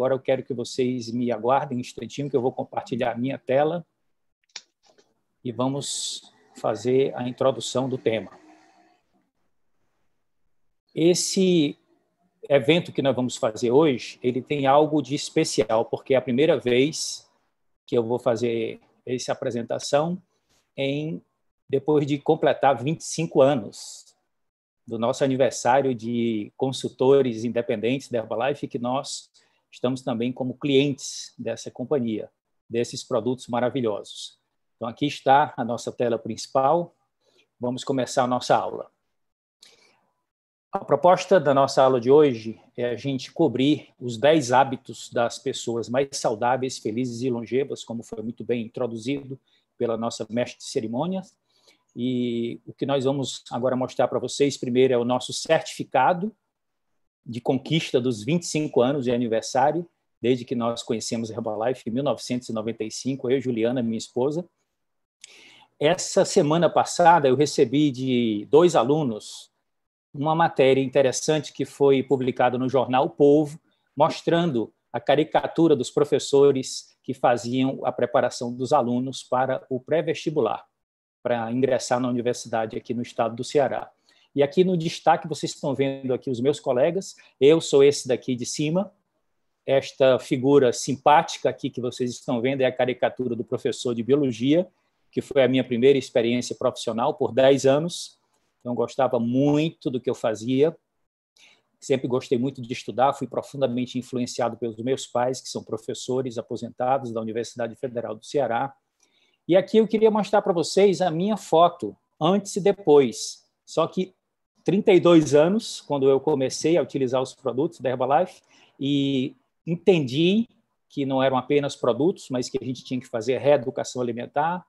Agora eu quero que vocês me aguardem um instantinho, que eu vou compartilhar a minha tela e vamos fazer a introdução do tema. Esse evento que nós vamos fazer hoje, ele tem algo de especial, porque é a primeira vez que eu vou fazer essa apresentação em depois de completar 25 anos do nosso aniversário de consultores independentes da Herbalife, que nós estamos também como clientes dessa companhia, desses produtos maravilhosos. Então, aqui está a nossa tela principal. Vamos começar a nossa aula. A proposta da nossa aula de hoje é a gente cobrir os 10 hábitos das pessoas mais saudáveis, felizes e longevas, como foi muito bem introduzido pela nossa mestre de cerimônias. E o que nós vamos agora mostrar para vocês primeiro é o nosso certificado de conquista dos 25 anos de aniversário, desde que nós conhecemos a Herbalife em 1995, eu e Juliana, minha esposa. Essa semana passada eu recebi de dois alunos uma matéria interessante que foi publicada no jornal o Povo, mostrando a caricatura dos professores que faziam a preparação dos alunos para o pré-vestibular, para ingressar na universidade aqui no estado do Ceará. E aqui no destaque vocês estão vendo aqui os meus colegas. Eu sou esse daqui de cima. Esta figura simpática aqui que vocês estão vendo é a caricatura do professor de biologia, que foi a minha primeira experiência profissional por 10 anos. Então gostava muito do que eu fazia. Sempre gostei muito de estudar, fui profundamente influenciado pelos meus pais, que são professores aposentados da Universidade Federal do Ceará. E aqui eu queria mostrar para vocês a minha foto antes e depois. Só que 32 anos, quando eu comecei a utilizar os produtos da Herbalife e entendi que não eram apenas produtos, mas que a gente tinha que fazer reeducação alimentar,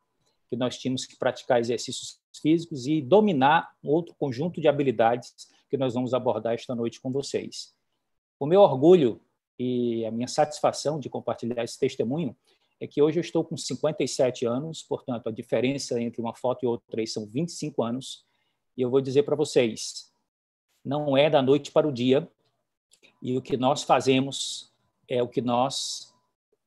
que nós tínhamos que praticar exercícios físicos e dominar outro conjunto de habilidades que nós vamos abordar esta noite com vocês. O meu orgulho e a minha satisfação de compartilhar esse testemunho é que hoje eu estou com 57 anos, portanto, a diferença entre uma foto e outra são 25 anos, e eu vou dizer para vocês, não é da noite para o dia. E o que nós fazemos é o que nós,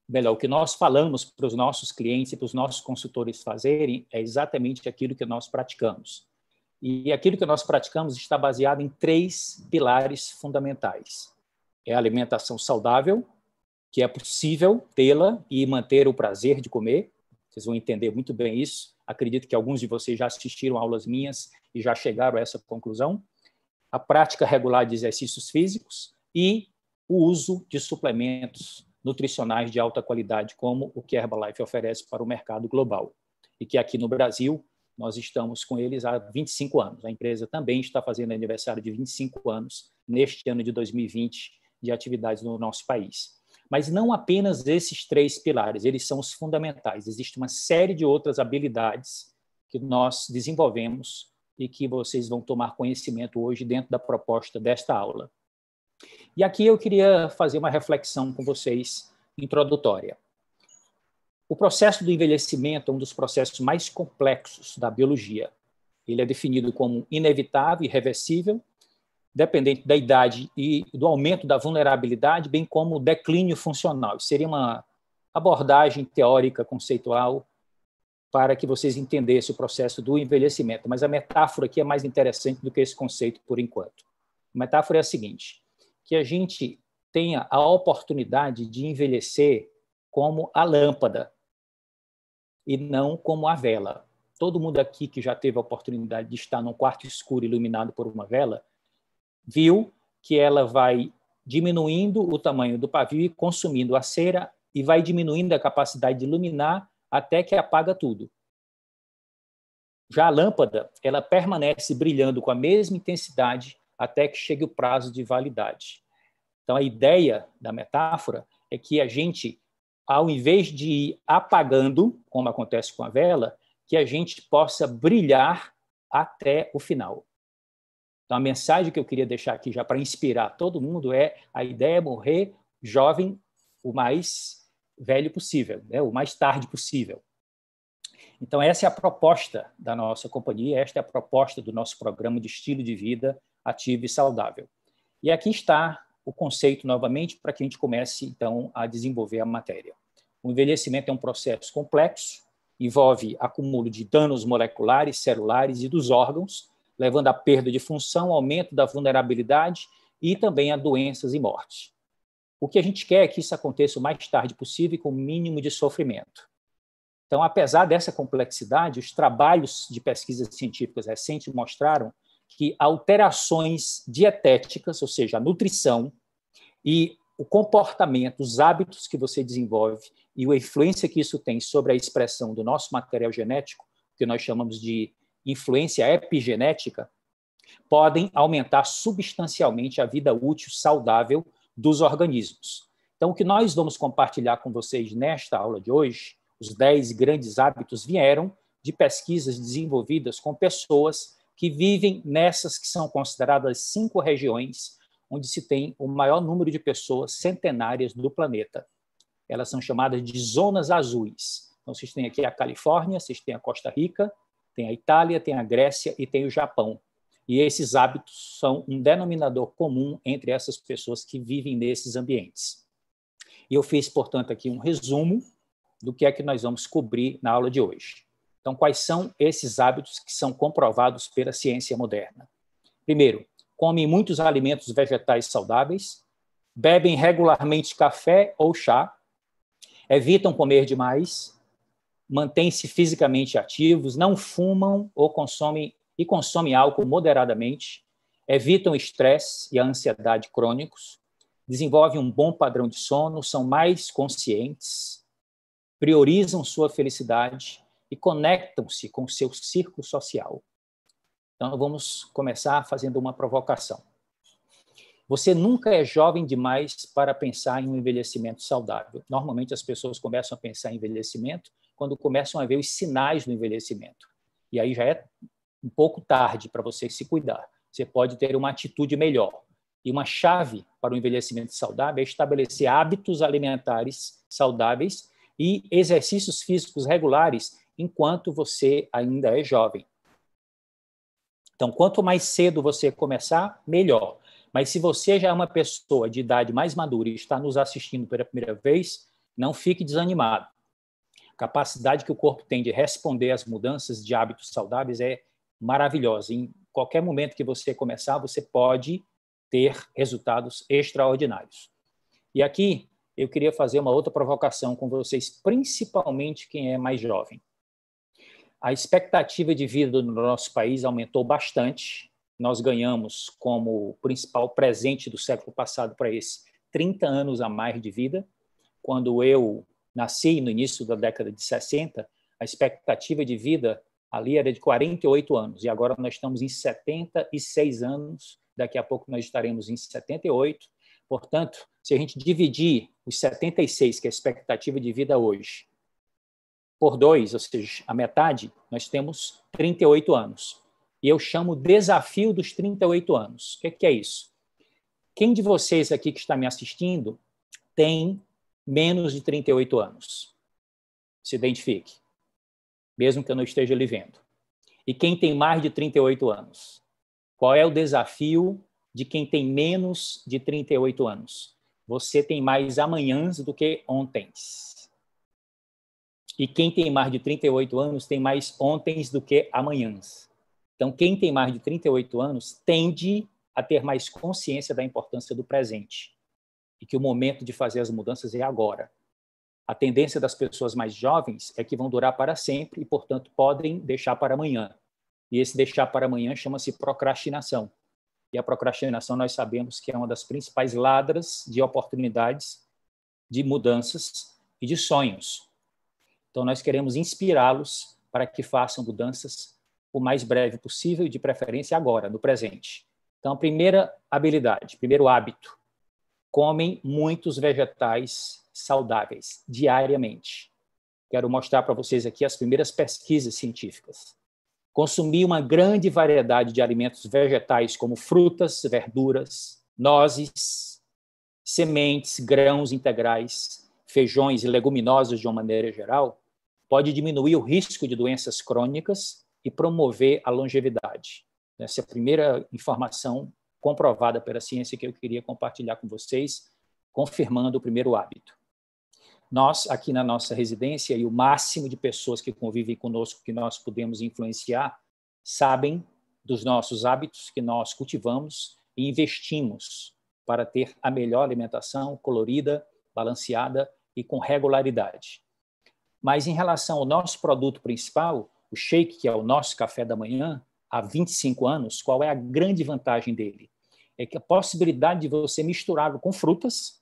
melhor, o que nós falamos para os nossos clientes e para os nossos consultores fazerem é exatamente aquilo que nós praticamos. E aquilo que nós praticamos está baseado em três pilares fundamentais: é a alimentação saudável, que é possível tê-la e manter o prazer de comer. Vocês vão entender muito bem isso. Acredito que alguns de vocês já assistiram aulas minhas e já chegaram a essa conclusão. A prática regular de exercícios físicos e o uso de suplementos nutricionais de alta qualidade, como o que Herbalife oferece para o mercado global. E que aqui no Brasil nós estamos com eles há 25 anos. A empresa também está fazendo aniversário de 25 anos neste ano de 2020 de atividades no nosso país. Mas não apenas esses três pilares, eles são os fundamentais. Existe uma série de outras habilidades que nós desenvolvemos e que vocês vão tomar conhecimento hoje dentro da proposta desta aula. E aqui eu queria fazer uma reflexão com vocês introdutória. O processo do envelhecimento é um dos processos mais complexos da biologia. Ele é definido como inevitável e reversível, dependente da idade e do aumento da vulnerabilidade, bem como o declínio funcional. Isso seria uma abordagem teórica, conceitual, para que vocês entendessem o processo do envelhecimento. Mas a metáfora aqui é mais interessante do que esse conceito por enquanto. A metáfora é a seguinte: que a gente tenha a oportunidade de envelhecer como a lâmpada e não como a vela. Todo mundo aqui que já teve a oportunidade de estar num quarto escuro iluminado por uma vela viu que ela vai diminuindo o tamanho do pavio e consumindo a cera e vai diminuindo a capacidade de iluminar até que apaga tudo. Já a lâmpada, ela permanece brilhando com a mesma intensidade até que chegue o prazo de validade. Então a ideia da metáfora é que a gente ao invés de ir apagando, como acontece com a vela, que a gente possa brilhar até o final. Então, a mensagem que eu queria deixar aqui já para inspirar todo mundo é: a ideia é morrer jovem, o mais velho possível, né? o mais tarde possível. Então, essa é a proposta da nossa companhia, esta é a proposta do nosso programa de estilo de vida ativo e saudável. E aqui está o conceito novamente para que a gente comece, então, a desenvolver a matéria. O envelhecimento é um processo complexo, envolve acúmulo de danos moleculares, celulares e dos órgãos, levando à perda de função, aumento da vulnerabilidade e também a doenças e mortes. O que a gente quer é que isso aconteça o mais tarde possível e com o mínimo de sofrimento. Então, apesar dessa complexidade, os trabalhos de pesquisas científicas recentes mostraram que alterações dietéticas, ou seja, a nutrição e o comportamento, os hábitos que você desenvolve e a influência que isso tem sobre a expressão do nosso material genético, que nós chamamos de influência epigenética, podem aumentar substancialmente a vida útil saudável dos organismos. Então, o que nós vamos compartilhar com vocês nesta aula de hoje, os 10 grandes hábitos vieram de pesquisas desenvolvidas com pessoas que vivem nessas que são consideradas cinco regiões onde se tem o maior número de pessoas centenárias do planeta. Elas são chamadas de zonas azuis. Então, vocês têm aqui a Califórnia, vocês têm a Costa Rica, tem a Itália, tem a Grécia e tem o Japão. E esses hábitos são um denominador comum entre essas pessoas que vivem nesses ambientes. E eu fiz, portanto, aqui um resumo do que é que nós vamos cobrir na aula de hoje. Então, quais são esses hábitos que são comprovados pela ciência moderna? Primeiro, comem muitos alimentos vegetais saudáveis, bebem regularmente café ou chá, evitam comer demais, mantêm-se fisicamente ativos, não fumam ou consomem e consomem álcool moderadamente, evitam estresse e a ansiedade crônicos, desenvolvem um bom padrão de sono, são mais conscientes, priorizam sua felicidade e conectam-se com seu círculo social. Então vamos começar fazendo uma provocação. Você nunca é jovem demais para pensar em um envelhecimento saudável. Normalmente as pessoas começam a pensar em envelhecimento quando começam a ver os sinais do envelhecimento. E aí já é um pouco tarde para você se cuidar. Você pode ter uma atitude melhor. E uma chave para o envelhecimento saudável é estabelecer hábitos alimentares saudáveis e exercícios físicos regulares enquanto você ainda é jovem. Então, quanto mais cedo você começar, melhor. Mas se você já é uma pessoa de idade mais madura e está nos assistindo pela primeira vez, não fique desanimado capacidade que o corpo tem de responder às mudanças de hábitos saudáveis é maravilhosa. Em qualquer momento que você começar, você pode ter resultados extraordinários. E aqui eu queria fazer uma outra provocação com vocês, principalmente quem é mais jovem. A expectativa de vida no nosso país aumentou bastante. Nós ganhamos como principal presente do século passado para esse 30 anos a mais de vida. Quando eu nasci no início da década de 60, a expectativa de vida ali era de 48 anos, e agora nós estamos em 76 anos, daqui a pouco nós estaremos em 78. Portanto, se a gente dividir os 76, que é a expectativa de vida hoje, por dois, ou seja, a metade, nós temos 38 anos. E eu chamo desafio dos 38 anos. O é que é isso? Quem de vocês aqui que está me assistindo tem menos de 38 anos. Se identifique, mesmo que eu não esteja lhe vendo. E quem tem mais de 38 anos? Qual é o desafio de quem tem menos de 38 anos? Você tem mais amanhãs do que ontens. E quem tem mais de 38 anos tem mais ontens do que amanhãs. Então, quem tem mais de 38 anos tende a ter mais consciência da importância do presente e que o momento de fazer as mudanças é agora. A tendência das pessoas mais jovens é que vão durar para sempre e, portanto, podem deixar para amanhã. E esse deixar para amanhã chama-se procrastinação. E a procrastinação nós sabemos que é uma das principais ladras de oportunidades, de mudanças e de sonhos. Então nós queremos inspirá-los para que façam mudanças o mais breve possível e de preferência agora, no presente. Então a primeira habilidade, primeiro hábito, comem muitos vegetais saudáveis diariamente. Quero mostrar para vocês aqui as primeiras pesquisas científicas. Consumir uma grande variedade de alimentos vegetais, como frutas, verduras, nozes, sementes, grãos integrais, feijões e leguminosas de uma maneira geral, pode diminuir o risco de doenças crônicas e promover a longevidade. Essa é a primeira informação comprovada pela ciência que eu queria compartilhar com vocês, confirmando o primeiro hábito. Nós, aqui na nossa residência, e o máximo de pessoas que convivem conosco, que nós podemos influenciar, sabem dos nossos hábitos que nós cultivamos e investimos para ter a melhor alimentação colorida, balanceada e com regularidade. Mas em relação ao nosso produto principal, o shake, que é o nosso café da manhã, há 25 anos, qual é a grande vantagem dele? é que a possibilidade de você misturá-lo com frutas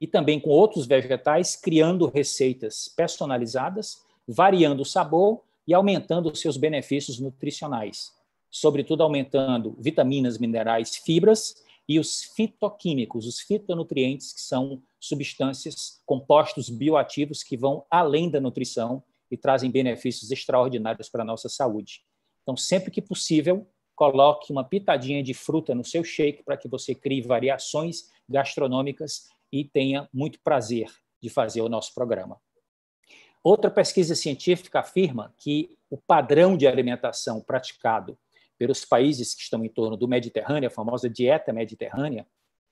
e também com outros vegetais, criando receitas personalizadas, variando o sabor e aumentando os seus benefícios nutricionais, sobretudo aumentando vitaminas, minerais, fibras e os fitoquímicos, os fitonutrientes, que são substâncias, compostos bioativos que vão além da nutrição e trazem benefícios extraordinários para a nossa saúde. Então, sempre que possível, coloque uma pitadinha de fruta no seu shake para que você crie variações gastronômicas e tenha muito prazer de fazer o nosso programa. Outra pesquisa científica afirma que o padrão de alimentação praticado pelos países que estão em torno do Mediterrâneo, a famosa dieta mediterrânea,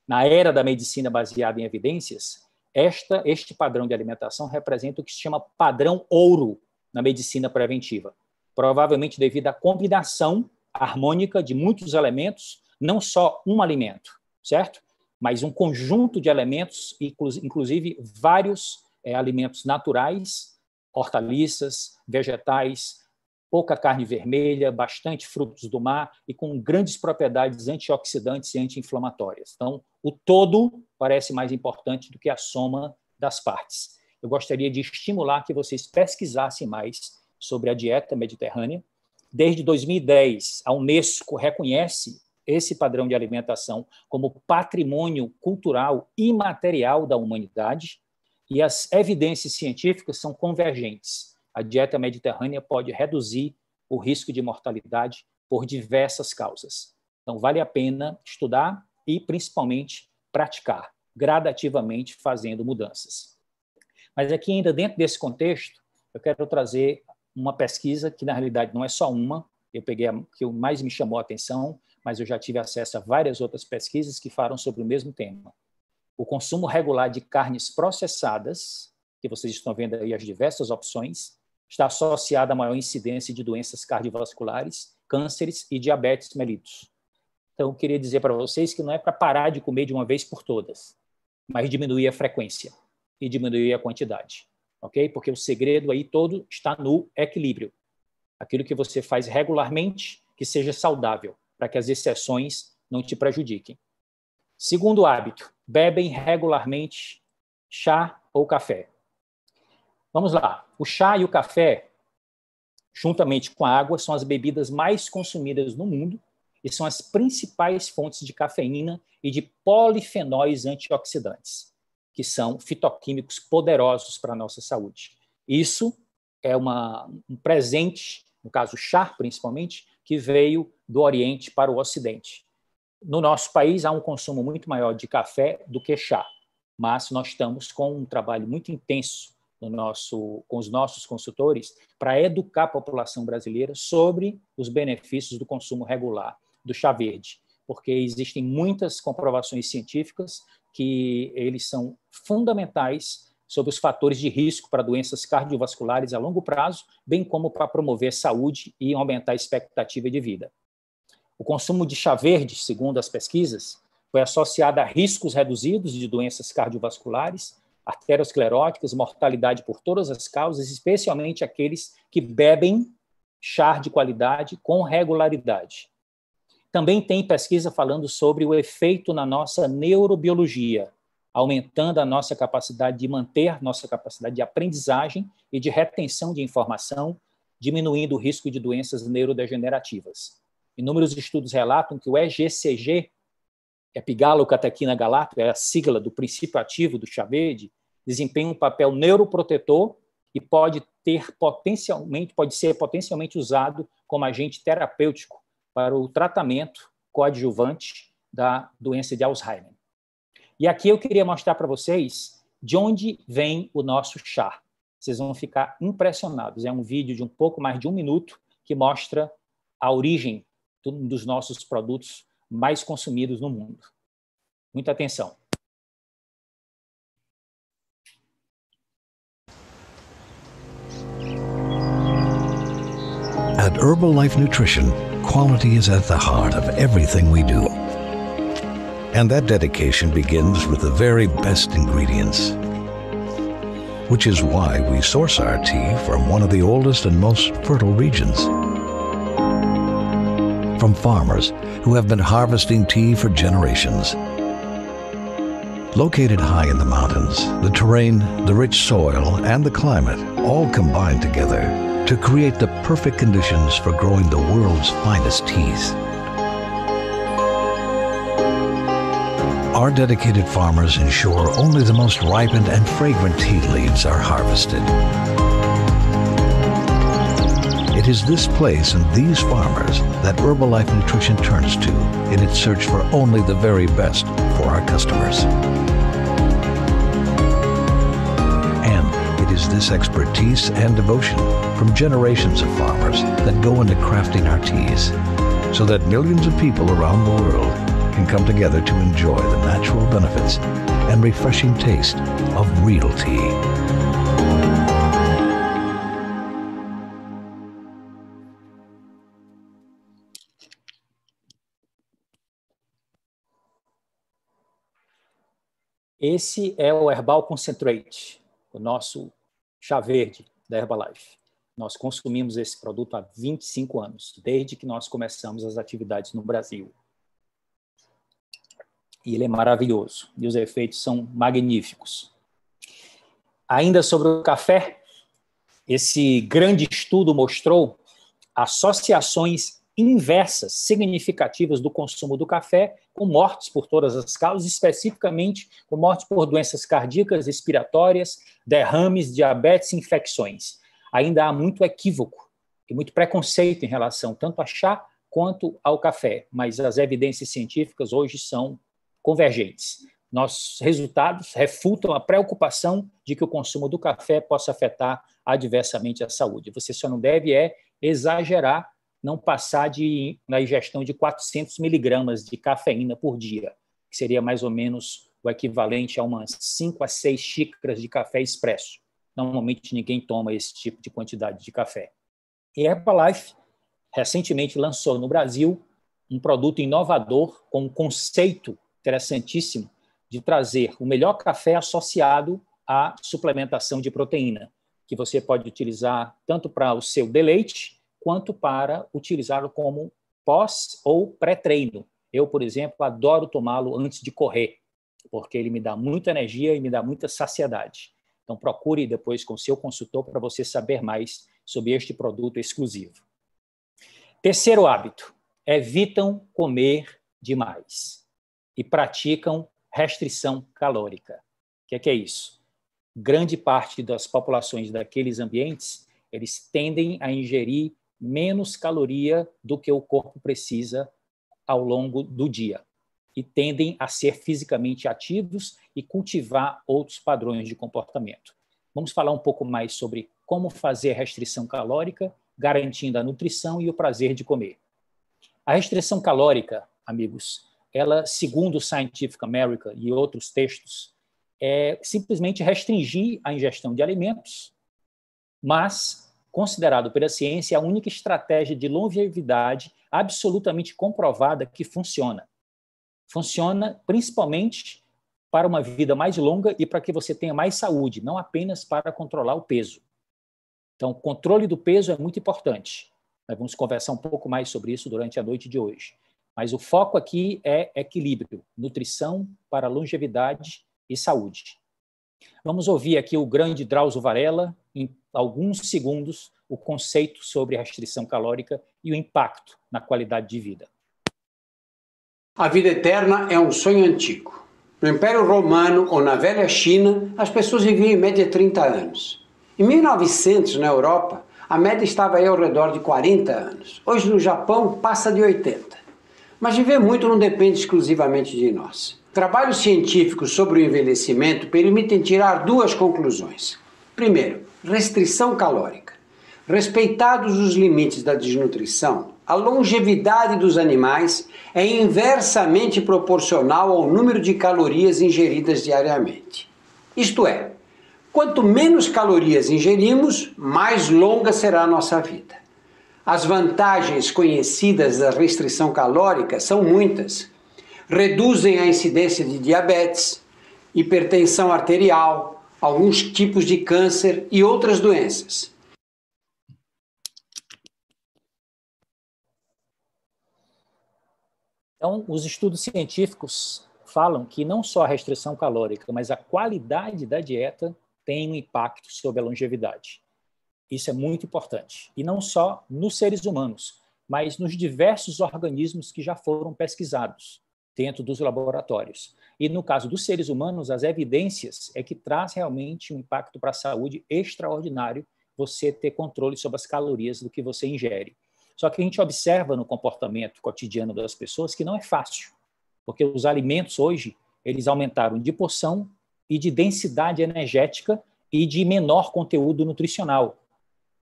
na era da medicina baseada em evidências, esta, este padrão de alimentação representa o que se chama padrão ouro na medicina preventiva, provavelmente devido à combinação harmônica de muitos elementos, não só um alimento, certo? Mas um conjunto de elementos, inclusive vários é, alimentos naturais, hortaliças, vegetais, pouca carne vermelha, bastante frutos do mar e com grandes propriedades antioxidantes e anti-inflamatórias. Então, o todo parece mais importante do que a soma das partes. Eu gostaria de estimular que vocês pesquisassem mais sobre a dieta mediterrânea, Desde 2010, a Unesco reconhece esse padrão de alimentação como patrimônio cultural imaterial da humanidade e as evidências científicas são convergentes. A dieta mediterrânea pode reduzir o risco de mortalidade por diversas causas. Então, vale a pena estudar e, principalmente, praticar gradativamente, fazendo mudanças. Mas aqui, ainda dentro desse contexto, eu quero trazer uma pesquisa que, na realidade, não é só uma, eu peguei a que mais me chamou a atenção, mas eu já tive acesso a várias outras pesquisas que falam sobre o mesmo tema. O consumo regular de carnes processadas, que vocês estão vendo aí as diversas opções, está associado à maior incidência de doenças cardiovasculares, cânceres e diabetes mellitus. Então, eu queria dizer para vocês que não é para parar de comer de uma vez por todas, mas diminuir a frequência e diminuir a quantidade ok? Porque o segredo aí todo está no equilíbrio. Aquilo que você faz regularmente, que seja saudável, para que as exceções não te prejudiquem. Segundo hábito, bebem regularmente chá ou café. Vamos lá. O chá e o café, juntamente com a água, são as bebidas mais consumidas no mundo e são as principais fontes de cafeína e de polifenóis antioxidantes que são fitoquímicos poderosos para a nossa saúde. Isso é uma, um presente, no caso o chá principalmente, que veio do Oriente para o Ocidente. No nosso país há um consumo muito maior de café do que chá, mas nós estamos com um trabalho muito intenso no nosso, com os nossos consultores para educar a população brasileira sobre os benefícios do consumo regular do chá verde, porque existem muitas comprovações científicas que eles são fundamentais sobre os fatores de risco para doenças cardiovasculares a longo prazo, bem como para promover saúde e aumentar a expectativa de vida. O consumo de chá verde, segundo as pesquisas, foi associado a riscos reduzidos de doenças cardiovasculares, arterioscleróticas, mortalidade por todas as causas, especialmente aqueles que bebem chá de qualidade com regularidade. Também tem pesquisa falando sobre o efeito na nossa neurobiologia, aumentando a nossa capacidade de manter, nossa capacidade de aprendizagem e de retenção de informação, diminuindo o risco de doenças neurodegenerativas. Inúmeros estudos relatam que o EGCG, epigalocatequina é galato, é a sigla do princípio ativo do chá verde, desempenha um papel neuroprotetor e pode ter potencialmente pode ser potencialmente usado como agente terapêutico para o tratamento coadjuvante da doença de Alzheimer. E aqui eu queria mostrar para vocês de onde vem o nosso chá. Vocês vão ficar impressionados. É um vídeo de um pouco mais de um minuto que mostra a origem dos nossos produtos mais consumidos no mundo. Muita atenção. At Herbalife Nutrition. Quality is at the heart of everything we do. And that dedication begins with the very best ingredients, which is why we source our tea from one of the oldest and most fertile regions. From farmers who have been harvesting tea for generations. Located high in the mountains, the terrain, the rich soil, and the climate all combine together to create the perfect conditions for growing the world's finest teas. Our dedicated farmers ensure only the most ripened and fragrant tea leaves are harvested. It is this place and these farmers that Herbalife Nutrition turns to in its search for only the very best for our customers. And it is this expertise and devotion from generations of farmers that go into crafting our teas so that millions of people around the world can come together to enjoy the natural benefits and refreshing taste of real tea. Esse é o Herbal Concentrate, o nosso chá verde da Herbalife. Nós consumimos esse produto há 25 anos, desde que nós começamos as atividades no Brasil. E ele é maravilhoso, e os efeitos são magníficos. Ainda sobre o café, esse grande estudo mostrou associações inversas significativas do consumo do café com mortes por todas as causas, especificamente com mortes por doenças cardíacas, respiratórias, derrames, diabetes e infecções ainda há muito equívoco e muito preconceito em relação tanto a chá quanto ao café, mas as evidências científicas hoje são convergentes. Nossos resultados refutam a preocupação de que o consumo do café possa afetar adversamente a saúde. Você só não deve é exagerar, não passar de, na ingestão de 400 miligramas de cafeína por dia, que seria mais ou menos o equivalente a umas 5 a 6 xícaras de café expresso. Normalmente ninguém toma esse tipo de quantidade de café. E a Herbalife recentemente lançou no Brasil um produto inovador com um conceito interessantíssimo de trazer o melhor café associado à suplementação de proteína, que você pode utilizar tanto para o seu deleite quanto para utilizá-lo como pós ou pré-treino. Eu, por exemplo, adoro tomá-lo antes de correr, porque ele me dá muita energia e me dá muita saciedade. Então, procure depois com seu consultor para você saber mais sobre este produto exclusivo. Terceiro hábito: evitam comer demais e praticam restrição calórica. O que é, que é isso? Grande parte das populações daqueles ambientes eles tendem a ingerir menos caloria do que o corpo precisa ao longo do dia e tendem a ser fisicamente ativos e cultivar outros padrões de comportamento. Vamos falar um pouco mais sobre como fazer restrição calórica, garantindo a nutrição e o prazer de comer. A restrição calórica, amigos, ela, segundo o Scientific America e outros textos, é simplesmente restringir a ingestão de alimentos, mas considerado pela ciência é a única estratégia de longevidade absolutamente comprovada que funciona funciona principalmente para uma vida mais longa e para que você tenha mais saúde, não apenas para controlar o peso. Então, o controle do peso é muito importante. Nós vamos conversar um pouco mais sobre isso durante a noite de hoje. Mas o foco aqui é equilíbrio, nutrição para longevidade e saúde. Vamos ouvir aqui o grande Drauzio Varela, em alguns segundos, o conceito sobre restrição calórica e o impacto na qualidade de vida. A vida eterna é um sonho antigo. No Império Romano ou na velha China, as pessoas viviam em média 30 anos. Em 1900, na Europa, a média estava aí ao redor de 40 anos. Hoje, no Japão, passa de 80. Mas viver muito não depende exclusivamente de nós. Trabalhos científicos sobre o envelhecimento permitem tirar duas conclusões. Primeiro, restrição calórica. Respeitados os limites da desnutrição, a longevidade dos animais é inversamente proporcional ao número de calorias ingeridas diariamente. Isto é, quanto menos calorias ingerimos, mais longa será a nossa vida. As vantagens conhecidas da restrição calórica são muitas. Reduzem a incidência de diabetes, hipertensão arterial, alguns tipos de câncer e outras doenças Então, os estudos científicos falam que não só a restrição calórica, mas a qualidade da dieta tem um impacto sobre a longevidade. Isso é muito importante. E não só nos seres humanos, mas nos diversos organismos que já foram pesquisados dentro dos laboratórios. E no caso dos seres humanos, as evidências é que traz realmente um impacto para a saúde extraordinário você ter controle sobre as calorias do que você ingere. Só que a gente observa no comportamento cotidiano das pessoas que não é fácil, porque os alimentos hoje eles aumentaram de porção e de densidade energética e de menor conteúdo nutricional.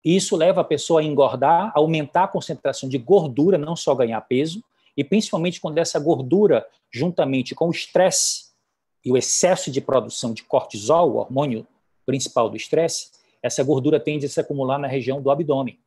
E isso leva a pessoa a engordar, a aumentar a concentração de gordura, não só ganhar peso, e principalmente quando essa gordura, juntamente com o estresse e o excesso de produção de cortisol, o hormônio principal do estresse, essa gordura tende a se acumular na região do abdômen.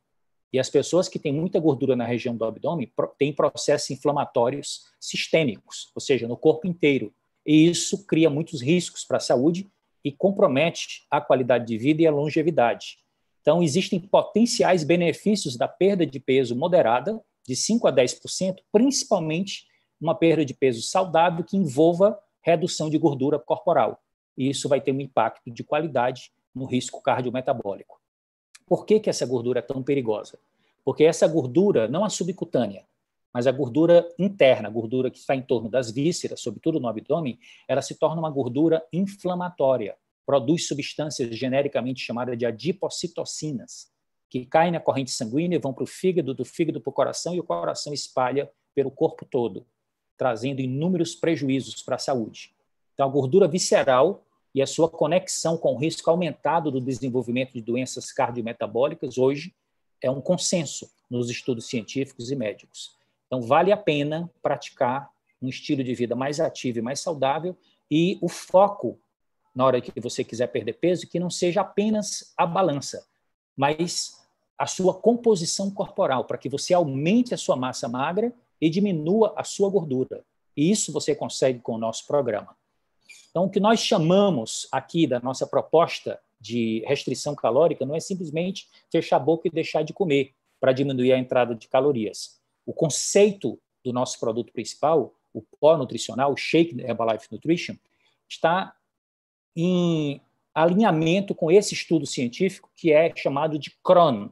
E as pessoas que têm muita gordura na região do abdômen têm processos inflamatórios sistêmicos, ou seja, no corpo inteiro. E isso cria muitos riscos para a saúde e compromete a qualidade de vida e a longevidade. Então, existem potenciais benefícios da perda de peso moderada, de 5 a 10%, principalmente uma perda de peso saudável que envolva redução de gordura corporal. E isso vai ter um impacto de qualidade no risco cardiometabólico. Por que, que essa gordura é tão perigosa? Porque essa gordura, não a subcutânea, mas a gordura interna, a gordura que está em torno das vísceras, sobretudo no abdômen, ela se torna uma gordura inflamatória, produz substâncias genericamente chamadas de adipocitocinas, que caem na corrente sanguínea, vão para o fígado, do fígado para o coração, e o coração espalha pelo corpo todo, trazendo inúmeros prejuízos para a saúde. Então, a gordura visceral e a sua conexão com o risco aumentado do desenvolvimento de doenças cardiometabólicas hoje é um consenso nos estudos científicos e médicos. Então, vale a pena praticar um estilo de vida mais ativo e mais saudável e o foco na hora que você quiser perder peso que não seja apenas a balança, mas a sua composição corporal, para que você aumente a sua massa magra e diminua a sua gordura. E isso você consegue com o nosso programa. Então, o que nós chamamos aqui da nossa proposta de restrição calórica não é simplesmente fechar a boca e deixar de comer para diminuir a entrada de calorias. O conceito do nosso produto principal, o pó nutricional, o shake Herbalife Nutrition, está em alinhamento com esse estudo científico que é chamado de CRON,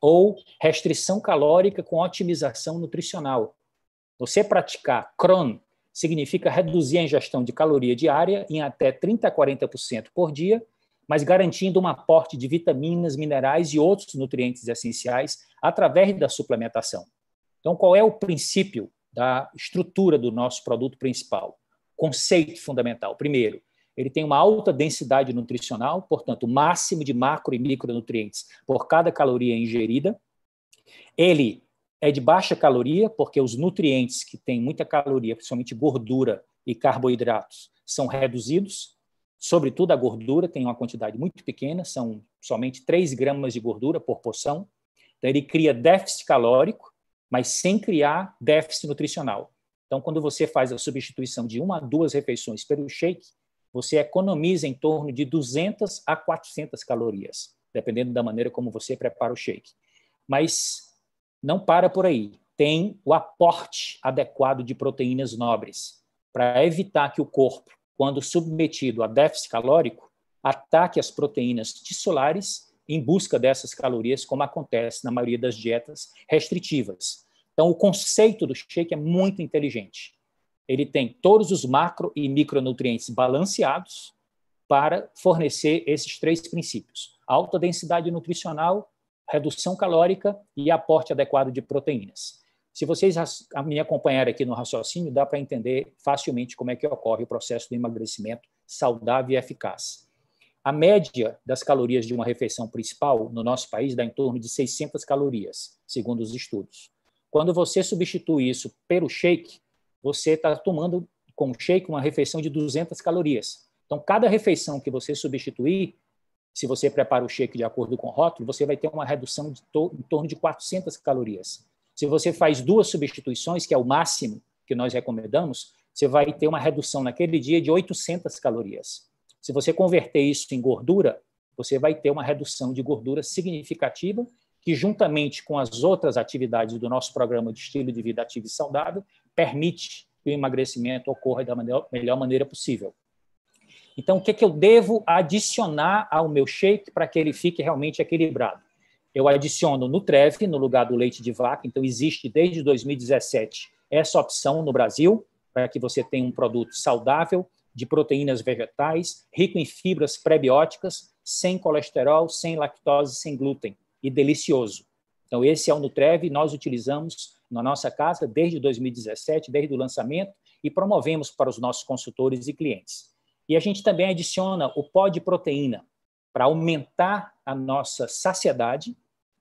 ou restrição calórica com otimização nutricional. Você praticar CRON, significa reduzir a ingestão de caloria diária em até 30% a 40% por dia, mas garantindo um aporte de vitaminas, minerais e outros nutrientes essenciais através da suplementação. Então, qual é o princípio da estrutura do nosso produto principal? Conceito fundamental. Primeiro, ele tem uma alta densidade nutricional, portanto, máximo de macro e micronutrientes por cada caloria ingerida. Ele é de baixa caloria, porque os nutrientes que têm muita caloria, principalmente gordura e carboidratos, são reduzidos, sobretudo a gordura, tem uma quantidade muito pequena, são somente 3 gramas de gordura por porção. Então, ele cria déficit calórico, mas sem criar déficit nutricional. Então, quando você faz a substituição de uma a duas refeições pelo shake, você economiza em torno de 200 a 400 calorias, dependendo da maneira como você prepara o shake. Mas não para por aí. Tem o aporte adequado de proteínas nobres para evitar que o corpo, quando submetido a déficit calórico, ataque as proteínas tissulares em busca dessas calorias, como acontece na maioria das dietas restritivas. Então, o conceito do shake é muito inteligente. Ele tem todos os macro e micronutrientes balanceados para fornecer esses três princípios: alta densidade nutricional, redução calórica e aporte adequado de proteínas. Se vocês me acompanharem aqui no raciocínio, dá para entender facilmente como é que ocorre o processo do emagrecimento saudável e eficaz. A média das calorias de uma refeição principal no nosso país dá em torno de 600 calorias, segundo os estudos. Quando você substitui isso pelo shake, você está tomando com o shake uma refeição de 200 calorias. Então, cada refeição que você substituir se você prepara o shake de acordo com o rótulo, você vai ter uma redução de to em torno de 400 calorias. Se você faz duas substituições, que é o máximo que nós recomendamos, você vai ter uma redução naquele dia de 800 calorias. Se você converter isso em gordura, você vai ter uma redução de gordura significativa, que juntamente com as outras atividades do nosso programa de estilo de vida ativo e saudável, permite que o emagrecimento ocorra da melhor maneira possível. Então, o que, é que eu devo adicionar ao meu shake para que ele fique realmente equilibrado? Eu adiciono no treve, no lugar do leite de vaca, então existe desde 2017 essa opção no Brasil, para que você tenha um produto saudável, de proteínas vegetais, rico em fibras prebióticas, sem colesterol, sem lactose, sem glúten e delicioso. Então, esse é o Nutreve, nós utilizamos na nossa casa desde 2017, desde o lançamento, e promovemos para os nossos consultores e clientes. E a gente também adiciona o pó de proteína para aumentar a nossa saciedade,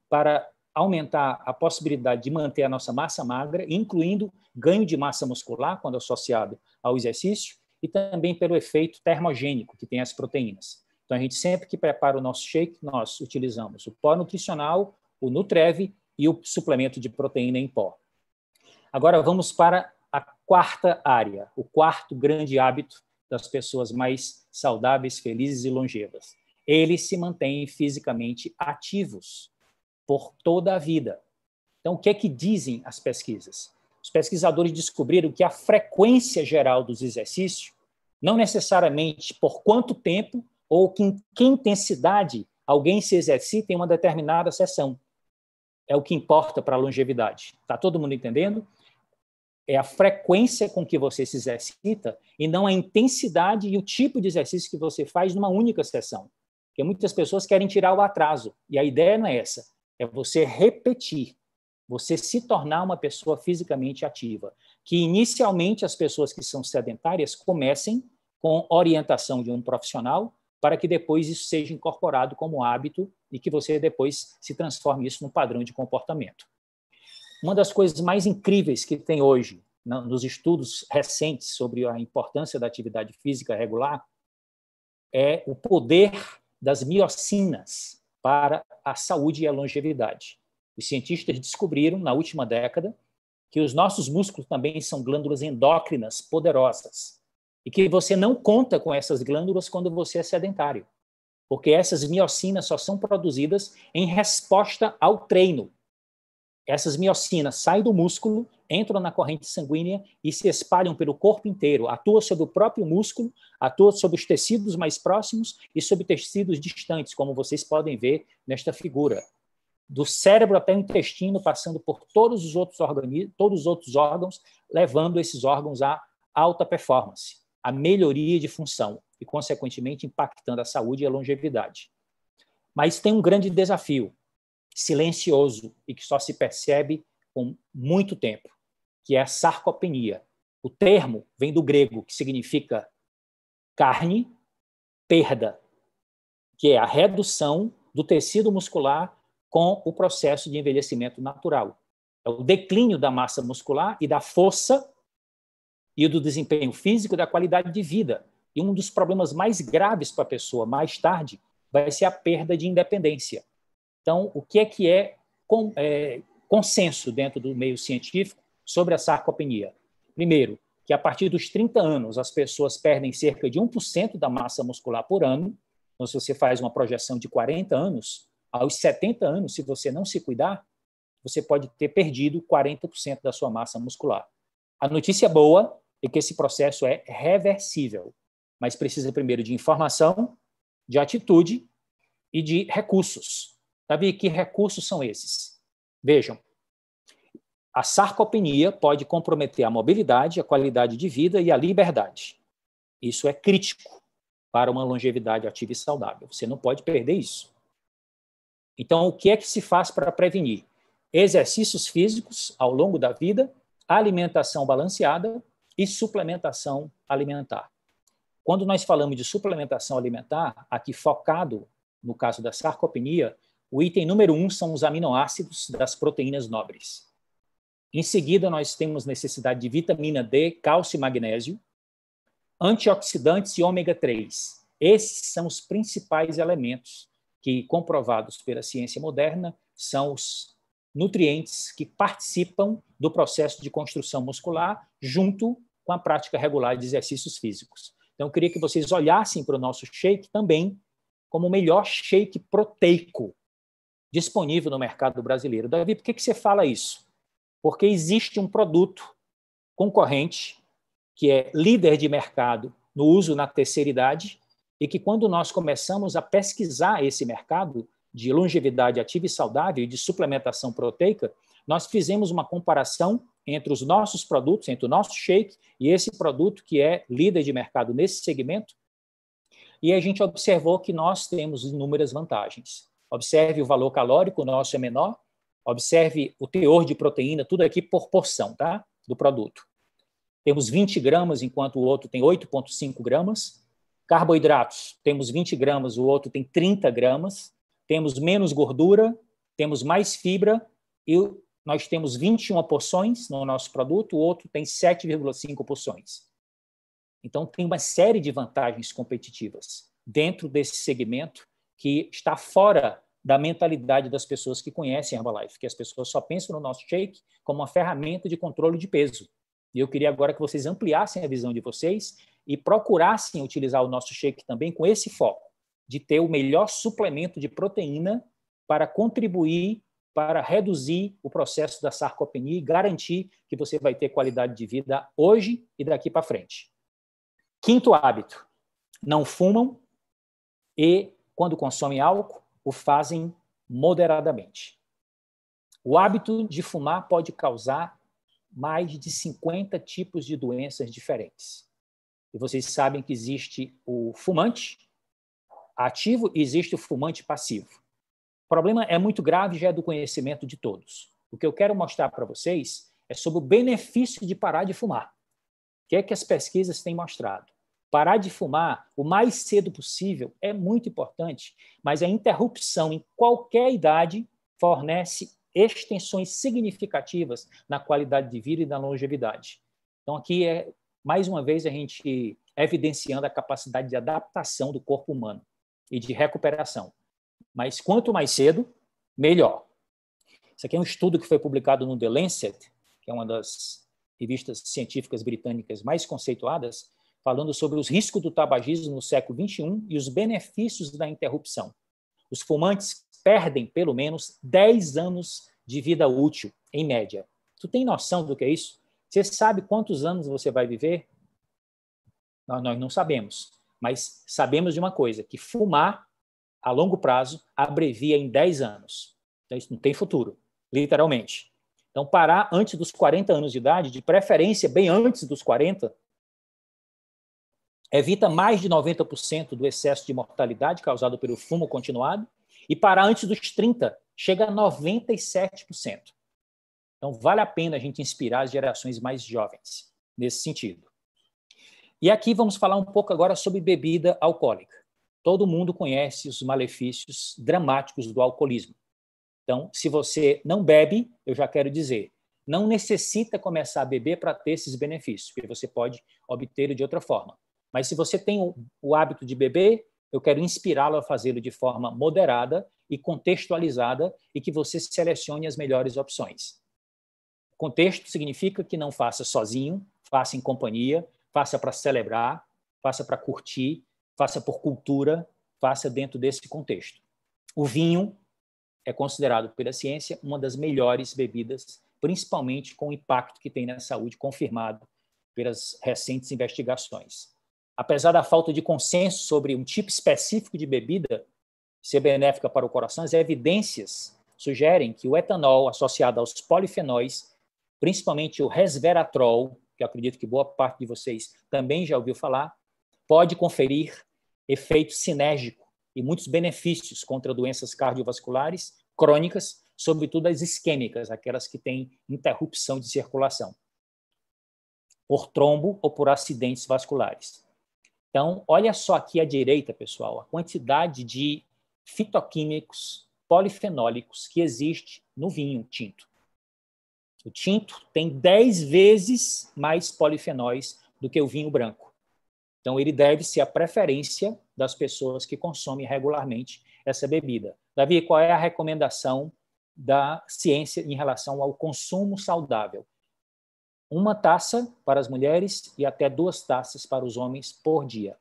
para aumentar a possibilidade de manter a nossa massa magra, incluindo ganho de massa muscular quando associado ao exercício e também pelo efeito termogênico que tem as proteínas. Então a gente sempre que prepara o nosso shake, nós utilizamos o pó nutricional, o Nutrev e o suplemento de proteína em pó. Agora vamos para a quarta área, o quarto grande hábito das pessoas mais saudáveis, felizes e longevas. Eles se mantêm fisicamente ativos por toda a vida. Então, o que é que dizem as pesquisas? Os pesquisadores descobriram que a frequência geral dos exercícios, não necessariamente por quanto tempo ou com que intensidade alguém se exercita em uma determinada sessão, é o que importa para a longevidade. Está todo mundo entendendo? é a frequência com que você se exercita e não a intensidade e o tipo de exercício que você faz numa única sessão. Porque muitas pessoas querem tirar o atraso, e a ideia não é essa, é você repetir, você se tornar uma pessoa fisicamente ativa. Que inicialmente as pessoas que são sedentárias comecem com orientação de um profissional para que depois isso seja incorporado como hábito e que você depois se transforme isso num padrão de comportamento. Uma das coisas mais incríveis que tem hoje nos estudos recentes sobre a importância da atividade física regular é o poder das miocinas para a saúde e a longevidade. Os cientistas descobriram na última década que os nossos músculos também são glândulas endócrinas poderosas e que você não conta com essas glândulas quando você é sedentário, porque essas miocinas só são produzidas em resposta ao treino. Essas miocinas saem do músculo, entram na corrente sanguínea e se espalham pelo corpo inteiro, atuam sobre o próprio músculo, atuam sobre os tecidos mais próximos e sobre tecidos distantes, como vocês podem ver nesta figura. Do cérebro até o intestino, passando por todos os outros, todos os outros órgãos, levando esses órgãos à alta performance, à melhoria de função e, consequentemente, impactando a saúde e a longevidade. Mas tem um grande desafio, silencioso e que só se percebe com muito tempo, que é a sarcopenia. O termo vem do grego, que significa carne, perda, que é a redução do tecido muscular com o processo de envelhecimento natural. É o declínio da massa muscular e da força e do desempenho físico e da qualidade de vida. E um dos problemas mais graves para a pessoa mais tarde vai ser a perda de independência. Então, o que é que é, com, é consenso dentro do meio científico sobre a sarcopenia? Primeiro, que a partir dos 30 anos as pessoas perdem cerca de 1% da massa muscular por ano. Então, se você faz uma projeção de 40 anos, aos 70 anos, se você não se cuidar, você pode ter perdido 40% da sua massa muscular. A notícia boa é que esse processo é reversível, mas precisa primeiro de informação, de atitude e de recursos. Davi, que recursos são esses? Vejam, a sarcopenia pode comprometer a mobilidade, a qualidade de vida e a liberdade. Isso é crítico para uma longevidade ativa e saudável. Você não pode perder isso. Então, o que é que se faz para prevenir? Exercícios físicos ao longo da vida, alimentação balanceada e suplementação alimentar. Quando nós falamos de suplementação alimentar, aqui focado no caso da sarcopenia, o item número um são os aminoácidos das proteínas nobres. Em seguida, nós temos necessidade de vitamina D, cálcio e magnésio, antioxidantes e ômega 3. Esses são os principais elementos que, comprovados pela ciência moderna, são os nutrientes que participam do processo de construção muscular junto com a prática regular de exercícios físicos. Então, eu queria que vocês olhassem para o nosso shake também como o melhor shake proteico disponível no mercado brasileiro. Davi, por que, você fala isso? Porque existe um produto concorrente que é líder de mercado no uso na terceira idade e que quando nós começamos a pesquisar esse mercado de longevidade ativa e saudável e de suplementação proteica, nós fizemos uma comparação entre os nossos produtos, entre o nosso shake e esse produto que é líder de mercado nesse segmento, e a gente observou que nós temos inúmeras vantagens. Observe o valor calórico, o nosso é menor. Observe o teor de proteína, tudo aqui por porção tá? do produto. Temos 20 gramas, enquanto o outro tem 8,5 gramas. Carboidratos, temos 20 gramas, o outro tem 30 gramas. Temos menos gordura, temos mais fibra e nós temos 21 porções no nosso produto, o outro tem 7,5 porções. Então, tem uma série de vantagens competitivas dentro desse segmento que está fora da mentalidade das pessoas que conhecem Herbalife, que as pessoas só pensam no nosso shake como uma ferramenta de controle de peso. E eu queria agora que vocês ampliassem a visão de vocês e procurassem utilizar o nosso shake também com esse foco, de ter o melhor suplemento de proteína para contribuir para reduzir o processo da sarcopenia e garantir que você vai ter qualidade de vida hoje e daqui para frente. Quinto hábito: não fumam e quando consomem álcool, o fazem moderadamente. O hábito de fumar pode causar mais de 50 tipos de doenças diferentes. E vocês sabem que existe o fumante ativo e existe o fumante passivo. O problema é muito grave, já é do conhecimento de todos. O que eu quero mostrar para vocês é sobre o benefício de parar de fumar. O que é que as pesquisas têm mostrado? Parar de fumar o mais cedo possível é muito importante, mas a interrupção em qualquer idade fornece extensões significativas na qualidade de vida e na longevidade. Então, aqui é mais uma vez a gente evidenciando a capacidade de adaptação do corpo humano e de recuperação. Mas quanto mais cedo, melhor. Isso aqui é um estudo que foi publicado no The Lancet, que é uma das revistas científicas britânicas mais conceituadas, falando sobre os riscos do tabagismo no século XXI e os benefícios da interrupção. Os fumantes perdem pelo menos 10 anos de vida útil, em média. Tu tem noção do que é isso? Você sabe quantos anos você vai viver? Nós não sabemos, mas sabemos de uma coisa, que fumar a longo prazo abrevia em 10 anos. Então isso não tem futuro, literalmente. Então parar antes dos 40 anos de idade, de preferência bem antes dos 40, evita mais de 90% do excesso de mortalidade causado pelo fumo continuado e para antes dos 30 chega a 97%. Então vale a pena a gente inspirar as gerações mais jovens nesse sentido. E aqui vamos falar um pouco agora sobre bebida alcoólica. Todo mundo conhece os malefícios dramáticos do alcoolismo. Então, se você não bebe, eu já quero dizer, não necessita começar a beber para ter esses benefícios, porque você pode obter de outra forma. Mas se você tem o hábito de beber, eu quero inspirá-lo a fazê-lo de forma moderada e contextualizada e que você selecione as melhores opções. Contexto significa que não faça sozinho, faça em companhia, faça para celebrar, faça para curtir, faça por cultura, faça dentro desse contexto. O vinho é considerado pela ciência uma das melhores bebidas, principalmente com o impacto que tem na saúde confirmado pelas recentes investigações apesar da falta de consenso sobre um tipo específico de bebida ser benéfica para o coração, as evidências sugerem que o etanol associado aos polifenóis, principalmente o resveratrol, que eu acredito que boa parte de vocês também já ouviu falar, pode conferir efeito sinérgico e muitos benefícios contra doenças cardiovasculares crônicas, sobretudo as isquêmicas, aquelas que têm interrupção de circulação, por trombo ou por acidentes vasculares. Então, olha só aqui à direita, pessoal, a quantidade de fitoquímicos polifenólicos que existe no vinho tinto. O tinto tem 10 vezes mais polifenóis do que o vinho branco. Então, ele deve ser a preferência das pessoas que consomem regularmente essa bebida. Davi, qual é a recomendação da ciência em relação ao consumo saudável uma taça para as mulheres e até duas taças para os homens por dia.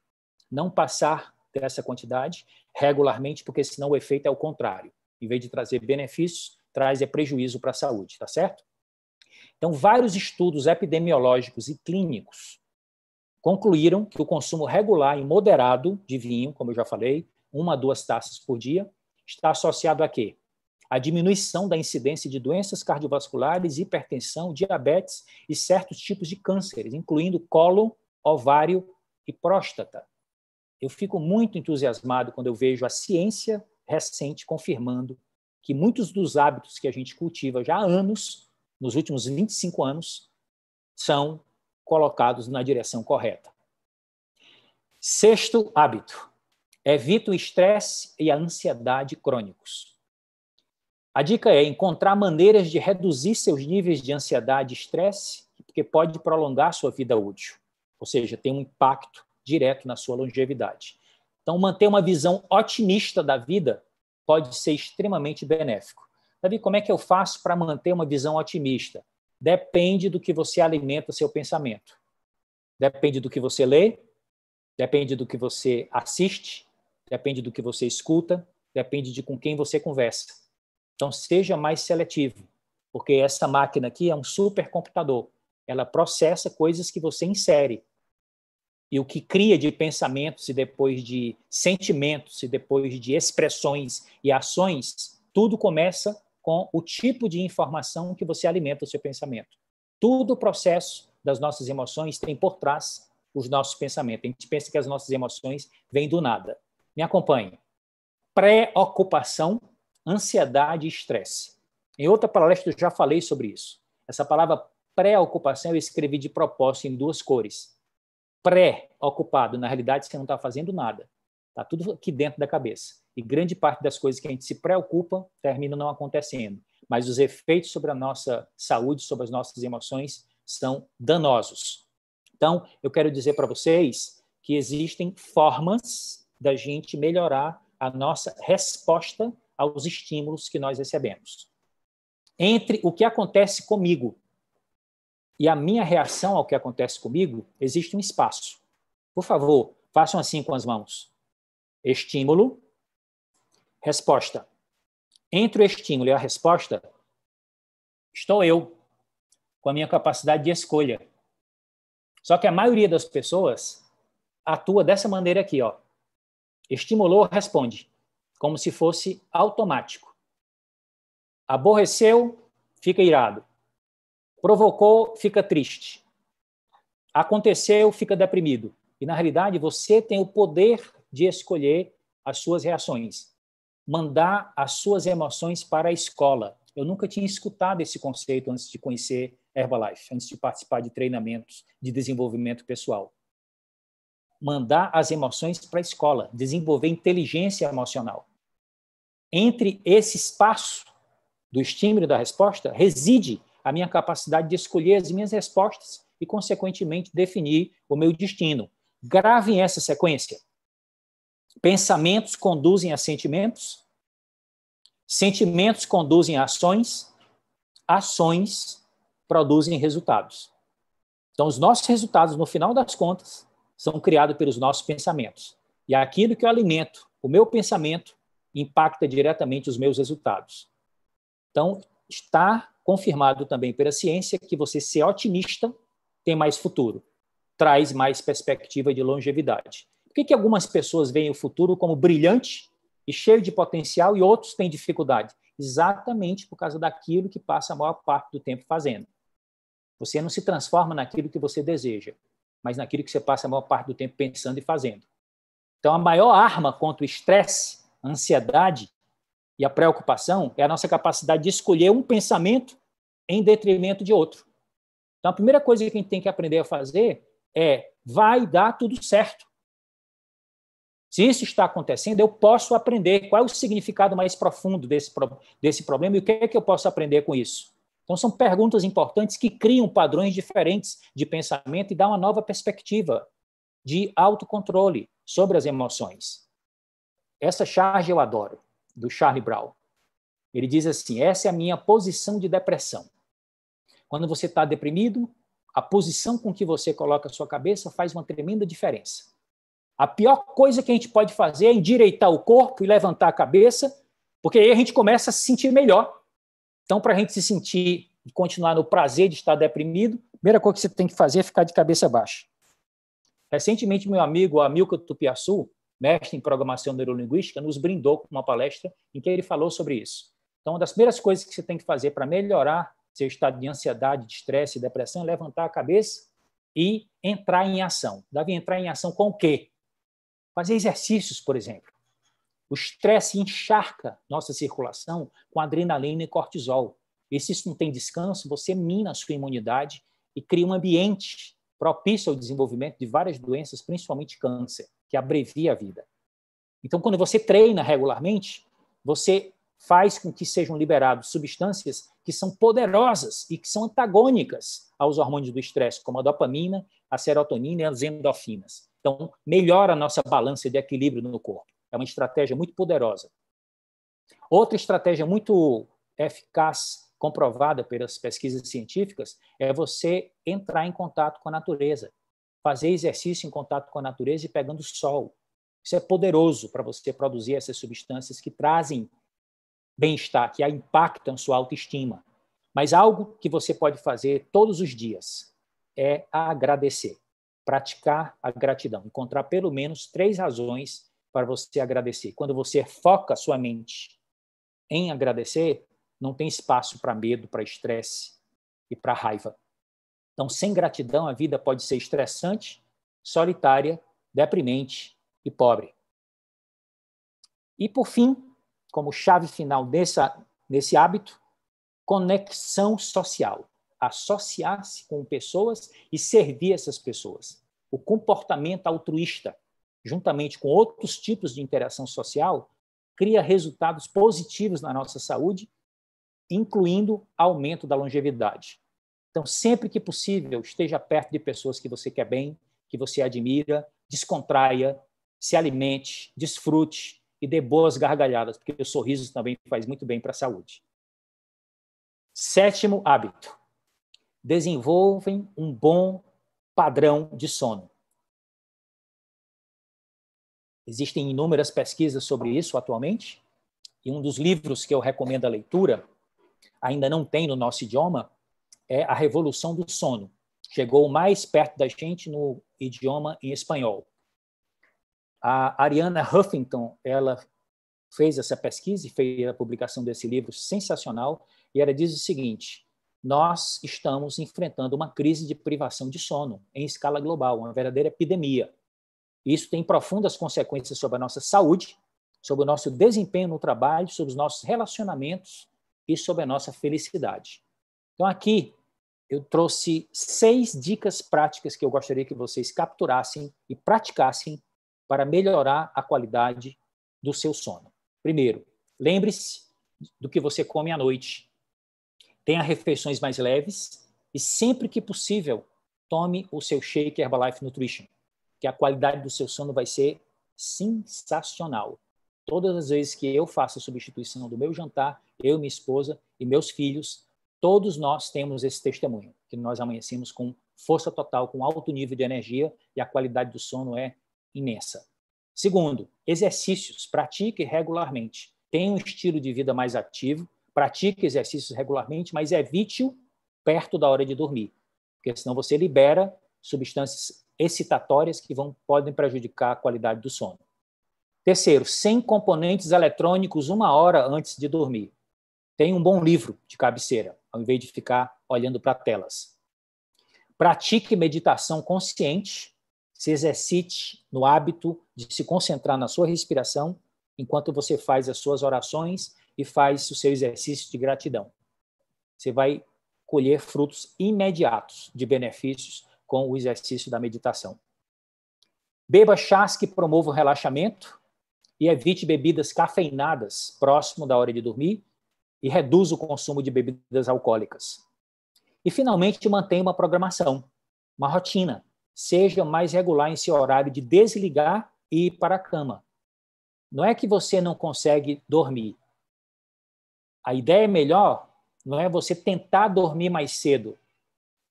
Não passar dessa quantidade regularmente, porque senão o efeito é o contrário. Em vez de trazer benefícios, traz é prejuízo para a saúde, tá certo? Então, vários estudos epidemiológicos e clínicos concluíram que o consumo regular e moderado de vinho, como eu já falei, uma a duas taças por dia, está associado a quê? a diminuição da incidência de doenças cardiovasculares, hipertensão, diabetes e certos tipos de cânceres, incluindo colo, ovário e próstata. Eu fico muito entusiasmado quando eu vejo a ciência recente confirmando que muitos dos hábitos que a gente cultiva já há anos, nos últimos 25 anos, são colocados na direção correta. Sexto hábito: evita o estresse e a ansiedade crônicos. A dica é encontrar maneiras de reduzir seus níveis de ansiedade e estresse, porque pode prolongar sua vida útil, ou seja, tem um impacto direto na sua longevidade. Então, manter uma visão otimista da vida pode ser extremamente benéfico. Davi, como é que eu faço para manter uma visão otimista? Depende do que você alimenta seu pensamento. Depende do que você lê, depende do que você assiste, depende do que você escuta, depende de com quem você conversa. Então, seja mais seletivo, porque essa máquina aqui é um supercomputador. Ela processa coisas que você insere. E o que cria de pensamentos e depois de sentimentos e depois de expressões e ações, tudo começa com o tipo de informação que você alimenta o seu pensamento. Todo o processo das nossas emoções tem por trás os nossos pensamentos. A gente pensa que as nossas emoções vêm do nada. Me acompanhe. Preocupação ansiedade e estresse. Em outra palestra eu já falei sobre isso. Essa palavra preocupação eu escrevi de propósito em duas cores. Pré-ocupado, na realidade você não está fazendo nada. Está tudo aqui dentro da cabeça. E grande parte das coisas que a gente se preocupa terminam não acontecendo. Mas os efeitos sobre a nossa saúde, sobre as nossas emoções, são danosos. Então, eu quero dizer para vocês que existem formas da gente melhorar a nossa resposta aos estímulos que nós recebemos. Entre o que acontece comigo e a minha reação ao que acontece comigo, existe um espaço. Por favor, façam assim com as mãos. Estímulo, resposta. Entre o estímulo e a resposta, estou eu, com a minha capacidade de escolha. Só que a maioria das pessoas atua dessa maneira aqui, ó. Estimulou, responde como se fosse automático. Aborreceu, fica irado. Provocou, fica triste. Aconteceu, fica deprimido. E na realidade, você tem o poder de escolher as suas reações, mandar as suas emoções para a escola. Eu nunca tinha escutado esse conceito antes de conhecer Herbalife, antes de participar de treinamentos de desenvolvimento pessoal. Mandar as emoções para a escola, desenvolver inteligência emocional entre esse espaço do estímulo e da resposta reside a minha capacidade de escolher as minhas respostas e, consequentemente, definir o meu destino. Gravem essa sequência. Pensamentos conduzem a sentimentos, sentimentos conduzem a ações, ações produzem resultados. Então, os nossos resultados, no final das contas, são criados pelos nossos pensamentos. E aquilo que eu alimento, o meu pensamento, impacta diretamente os meus resultados. Então, está confirmado também pela ciência que você ser otimista tem mais futuro, traz mais perspectiva de longevidade. Por que, que algumas pessoas veem o futuro como brilhante e cheio de potencial e outros têm dificuldade? Exatamente por causa daquilo que passa a maior parte do tempo fazendo. Você não se transforma naquilo que você deseja, mas naquilo que você passa a maior parte do tempo pensando e fazendo. Então, a maior arma contra o estresse a ansiedade e a preocupação é a nossa capacidade de escolher um pensamento em detrimento de outro. Então, a primeira coisa que a gente tem que aprender a fazer é: vai dar tudo certo. Se isso está acontecendo, eu posso aprender qual é o significado mais profundo desse, desse problema e o que é que eu posso aprender com isso. Então, são perguntas importantes que criam padrões diferentes de pensamento e dão uma nova perspectiva de autocontrole sobre as emoções. Essa charge eu adoro, do Charlie Brown. Ele diz assim: essa é a minha posição de depressão. Quando você está deprimido, a posição com que você coloca a sua cabeça faz uma tremenda diferença. A pior coisa que a gente pode fazer é endireitar o corpo e levantar a cabeça, porque aí a gente começa a se sentir melhor. Então, para a gente se sentir e continuar no prazer de estar deprimido, a primeira coisa que você tem que fazer é ficar de cabeça baixa. Recentemente, meu amigo Amilcar Tupiaçu, mestre em programação neurolinguística, nos brindou com uma palestra em que ele falou sobre isso. Então, uma das primeiras coisas que você tem que fazer para melhorar seu estado de ansiedade, de estresse, depressão, é levantar a cabeça e entrar em ação. Deve entrar em ação com o quê? Fazer exercícios, por exemplo. O estresse encharca nossa circulação com adrenalina e cortisol. E se isso não tem descanso, você mina a sua imunidade e cria um ambiente propício ao desenvolvimento de várias doenças, principalmente câncer que abrevia a vida. Então, quando você treina regularmente, você faz com que sejam liberadas substâncias que são poderosas e que são antagônicas aos hormônios do estresse, como a dopamina, a serotonina e as endorfinas. Então, melhora a nossa balança de equilíbrio no corpo. É uma estratégia muito poderosa. Outra estratégia muito eficaz, comprovada pelas pesquisas científicas, é você entrar em contato com a natureza fazer exercício em contato com a natureza e pegando sol. Isso é poderoso para você produzir essas substâncias que trazem bem-estar, que impactam sua autoestima. Mas algo que você pode fazer todos os dias é agradecer, praticar a gratidão, encontrar pelo menos três razões para você agradecer. Quando você foca sua mente em agradecer, não tem espaço para medo, para estresse e para raiva. Então, sem gratidão, a vida pode ser estressante, solitária, deprimente e pobre. E, por fim, como chave final dessa, desse hábito, conexão social. Associar-se com pessoas e servir essas pessoas. O comportamento altruísta, juntamente com outros tipos de interação social, cria resultados positivos na nossa saúde, incluindo aumento da longevidade. Então, sempre que possível, esteja perto de pessoas que você quer bem, que você admira, descontraia, se alimente, desfrute e dê boas gargalhadas, porque o sorriso também faz muito bem para a saúde. Sétimo hábito: desenvolvem um bom padrão de sono. Existem inúmeras pesquisas sobre isso atualmente, e um dos livros que eu recomendo a leitura, ainda não tem no nosso idioma, é a revolução do sono. Chegou mais perto da gente no idioma em espanhol. A Ariana Huffington, ela fez essa pesquisa e fez a publicação desse livro sensacional, e ela diz o seguinte: nós estamos enfrentando uma crise de privação de sono em escala global, uma verdadeira epidemia. Isso tem profundas consequências sobre a nossa saúde, sobre o nosso desempenho no trabalho, sobre os nossos relacionamentos e sobre a nossa felicidade. Então, aqui eu trouxe seis dicas práticas que eu gostaria que vocês capturassem e praticassem para melhorar a qualidade do seu sono. Primeiro, lembre-se do que você come à noite. Tenha refeições mais leves e, sempre que possível, tome o seu shake Herbalife Nutrition, que a qualidade do seu sono vai ser sensacional. Todas as vezes que eu faço a substituição do meu jantar, eu, minha esposa e meus filhos, Todos nós temos esse testemunho, que nós amanhecemos com força total, com alto nível de energia e a qualidade do sono é imensa. Segundo, exercícios. Pratique regularmente. Tenha um estilo de vida mais ativo, pratique exercícios regularmente, mas evite-o perto da hora de dormir, porque senão você libera substâncias excitatórias que vão, podem prejudicar a qualidade do sono. Terceiro, sem componentes eletrônicos uma hora antes de dormir. Tenha um bom livro de cabeceira ao invés de ficar olhando para telas. Pratique meditação consciente, se exercite no hábito de se concentrar na sua respiração enquanto você faz as suas orações e faz o seu exercício de gratidão. Você vai colher frutos imediatos de benefícios com o exercício da meditação. Beba chás que promovam relaxamento e evite bebidas cafeinadas próximo da hora de dormir e reduz o consumo de bebidas alcoólicas. E, finalmente, mantenha uma programação, uma rotina. Seja mais regular em seu horário de desligar e ir para a cama. Não é que você não consegue dormir. A ideia é melhor não é você tentar dormir mais cedo,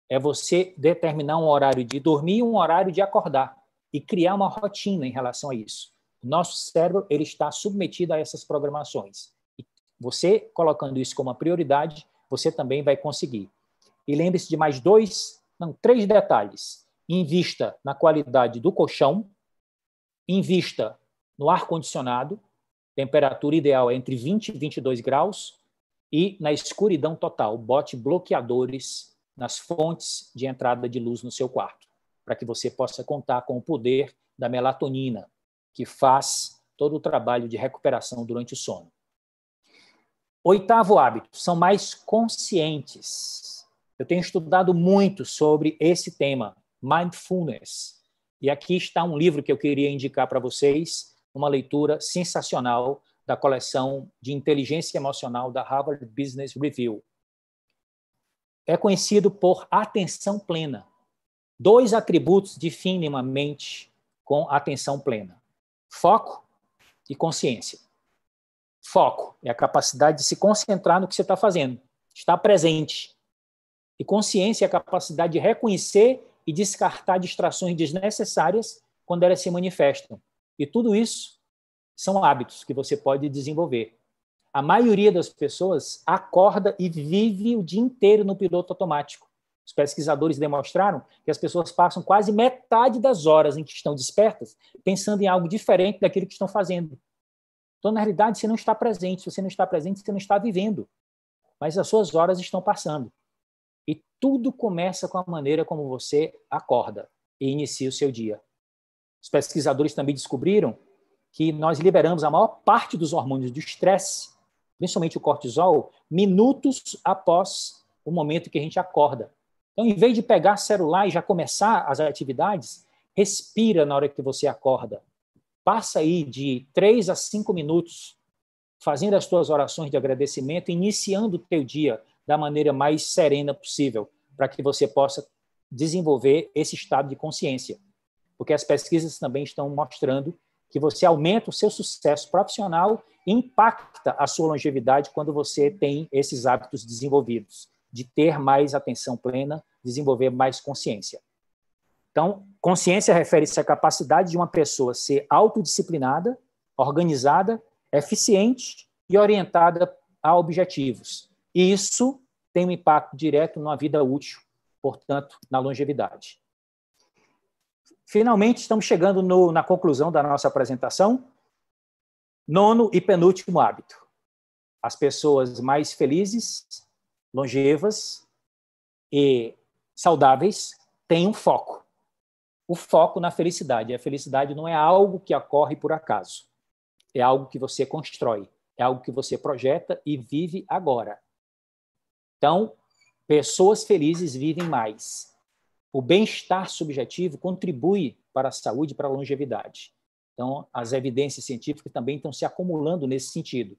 é você determinar um horário de dormir e um horário de acordar e criar uma rotina em relação a isso. Nosso cérebro ele está submetido a essas programações. Você colocando isso como uma prioridade, você também vai conseguir. E lembre-se de mais dois, não, três detalhes. Invista na qualidade do colchão, invista no ar-condicionado, temperatura ideal é entre 20 e 22 graus, e na escuridão total, bote bloqueadores nas fontes de entrada de luz no seu quarto, para que você possa contar com o poder da melatonina, que faz todo o trabalho de recuperação durante o sono. Oitavo hábito, são mais conscientes. Eu tenho estudado muito sobre esse tema, mindfulness. E aqui está um livro que eu queria indicar para vocês, uma leitura sensacional da coleção de inteligência emocional da Harvard Business Review. É conhecido por atenção plena. Dois atributos definem uma mente com atenção plena: foco e consciência. Foco é a capacidade de se concentrar no que você está fazendo, estar presente. E consciência é a capacidade de reconhecer e descartar distrações desnecessárias quando elas se manifestam. E tudo isso são hábitos que você pode desenvolver. A maioria das pessoas acorda e vive o dia inteiro no piloto automático. Os pesquisadores demonstraram que as pessoas passam quase metade das horas em que estão despertas pensando em algo diferente daquilo que estão fazendo. Então, na realidade, você não está presente. Se você não está presente, você não está vivendo. Mas as suas horas estão passando. E tudo começa com a maneira como você acorda e inicia o seu dia. Os pesquisadores também descobriram que nós liberamos a maior parte dos hormônios do estresse, principalmente o cortisol, minutos após o momento que a gente acorda. Então, em vez de pegar celular e já começar as atividades, respira na hora que você acorda. Passa aí de três a cinco minutos fazendo as tuas orações de agradecimento, iniciando o teu dia da maneira mais serena possível, para que você possa desenvolver esse estado de consciência. Porque as pesquisas também estão mostrando que você aumenta o seu sucesso profissional e impacta a sua longevidade quando você tem esses hábitos desenvolvidos, de ter mais atenção plena, desenvolver mais consciência. Então, Consciência refere-se à capacidade de uma pessoa ser autodisciplinada, organizada, eficiente e orientada a objetivos. E isso tem um impacto direto na vida útil, portanto, na longevidade. Finalmente, estamos chegando no, na conclusão da nossa apresentação. Nono e penúltimo hábito. As pessoas mais felizes, longevas e saudáveis têm um foco o foco na felicidade. A felicidade não é algo que ocorre por acaso. É algo que você constrói, é algo que você projeta e vive agora. Então, pessoas felizes vivem mais. O bem-estar subjetivo contribui para a saúde e para a longevidade. Então, as evidências científicas também estão se acumulando nesse sentido.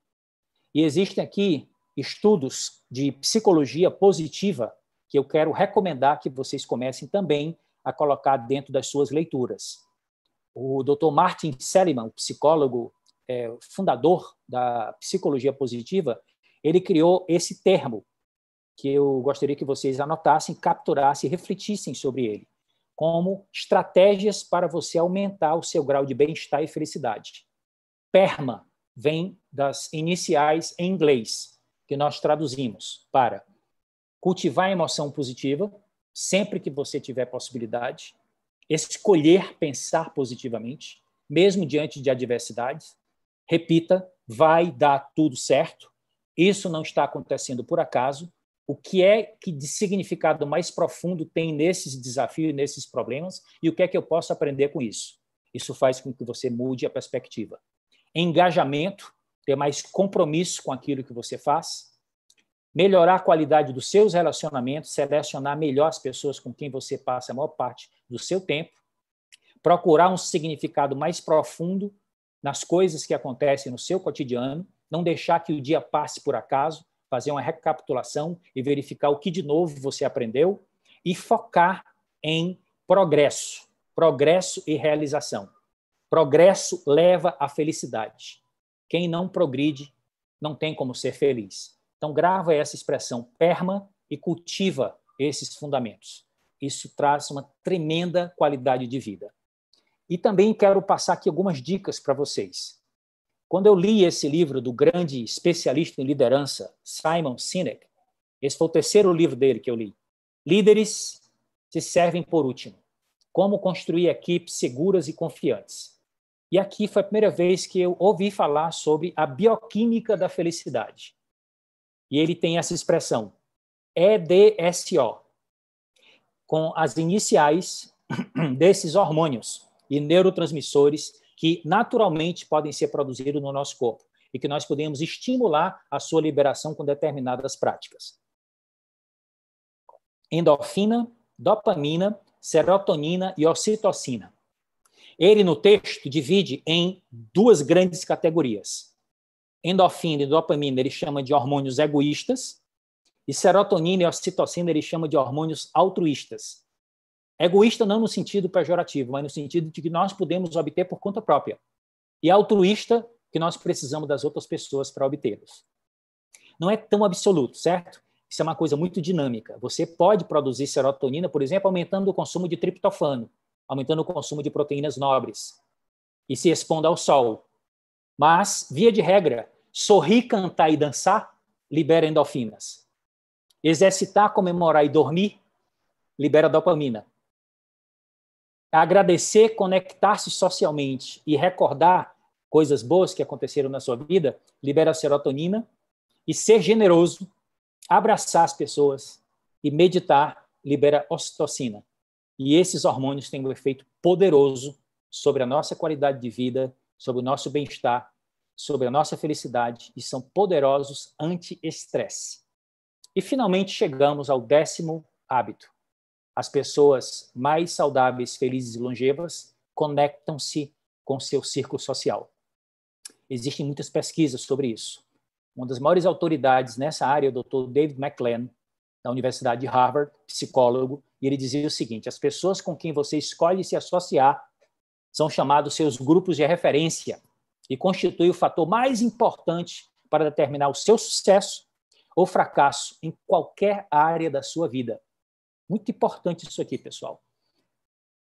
E existem aqui estudos de psicologia positiva que eu quero recomendar que vocês comecem também a colocar dentro das suas leituras. O Dr. Martin Seligman, psicólogo é, fundador da psicologia positiva, ele criou esse termo que eu gostaria que vocês anotassem, capturassem, refletissem sobre ele, como estratégias para você aumentar o seu grau de bem-estar e felicidade. PERMA vem das iniciais em inglês, que nós traduzimos para cultivar a emoção positiva, sempre que você tiver possibilidade, escolher pensar positivamente, mesmo diante de adversidades. Repita, vai dar tudo certo. Isso não está acontecendo por acaso. O que é que de significado mais profundo tem nesses desafios, nesses problemas, e o que é que eu posso aprender com isso? Isso faz com que você mude a perspectiva. Engajamento, ter mais compromisso com aquilo que você faz, melhorar a qualidade dos seus relacionamentos, selecionar melhor as pessoas com quem você passa a maior parte do seu tempo, procurar um significado mais profundo nas coisas que acontecem no seu cotidiano, não deixar que o dia passe por acaso, fazer uma recapitulação e verificar o que de novo você aprendeu e focar em progresso, progresso e realização. Progresso leva à felicidade. Quem não progride não tem como ser feliz. Então, grava essa expressão perma e cultiva esses fundamentos. Isso traz uma tremenda qualidade de vida. E também quero passar aqui algumas dicas para vocês. Quando eu li esse livro do grande especialista em liderança, Simon Sinek, esse foi o terceiro livro dele que eu li. Líderes se servem por último. Como construir equipes seguras e confiantes. E aqui foi a primeira vez que eu ouvi falar sobre a bioquímica da felicidade. E ele tem essa expressão, EDSO, com as iniciais desses hormônios e neurotransmissores que naturalmente podem ser produzidos no nosso corpo e que nós podemos estimular a sua liberação com determinadas práticas. Endorfina, dopamina, serotonina e ocitocina. Ele, no texto, divide em duas grandes categorias: endorfina e dopamina ele chama de hormônios egoístas, e serotonina e ocitocina ele chama de hormônios altruístas. Egoísta não no sentido pejorativo, mas no sentido de que nós podemos obter por conta própria. E altruísta, que nós precisamos das outras pessoas para obtê-los. Não é tão absoluto, certo? Isso é uma coisa muito dinâmica. Você pode produzir serotonina, por exemplo, aumentando o consumo de triptofano, aumentando o consumo de proteínas nobres e se expondo ao sol. Mas, via de regra, Sorrir, cantar e dançar libera endorfinas. Exercitar, comemorar e dormir libera dopamina. Agradecer, conectar-se socialmente e recordar coisas boas que aconteceram na sua vida libera serotonina. E ser generoso, abraçar as pessoas e meditar libera ocitocina. E esses hormônios têm um efeito poderoso sobre a nossa qualidade de vida, sobre o nosso bem-estar sobre a nossa felicidade e são poderosos anti-estresse. E finalmente chegamos ao décimo hábito. As pessoas mais saudáveis, felizes e longevas conectam-se com seu círculo social. Existem muitas pesquisas sobre isso. Uma das maiores autoridades nessa área é o Dr. David McLean, da Universidade de Harvard, psicólogo, e ele dizia o seguinte: as pessoas com quem você escolhe se associar são chamados seus grupos de referência e constitui o fator mais importante para determinar o seu sucesso ou fracasso em qualquer área da sua vida. Muito importante isso aqui, pessoal.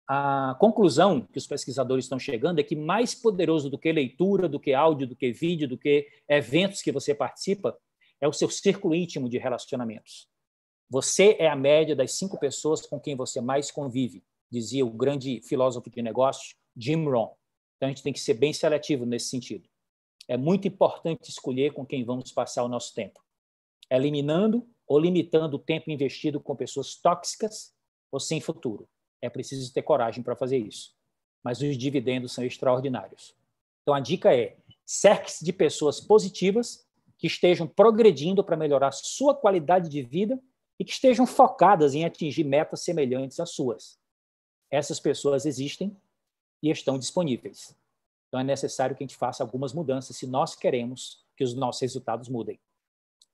A conclusão que os pesquisadores estão chegando é que mais poderoso do que leitura, do que áudio, do que vídeo, do que eventos que você participa, é o seu círculo íntimo de relacionamentos. Você é a média das cinco pessoas com quem você mais convive, dizia o grande filósofo de negócios Jim Rohn. Então a gente tem que ser bem seletivo nesse sentido. É muito importante escolher com quem vamos passar o nosso tempo, eliminando ou limitando o tempo investido com pessoas tóxicas ou sem futuro. É preciso ter coragem para fazer isso, mas os dividendos são extraordinários. Então a dica é: cerque-se de pessoas positivas que estejam progredindo para melhorar sua qualidade de vida e que estejam focadas em atingir metas semelhantes às suas. Essas pessoas existem e estão disponíveis. Então é necessário que a gente faça algumas mudanças se nós queremos que os nossos resultados mudem.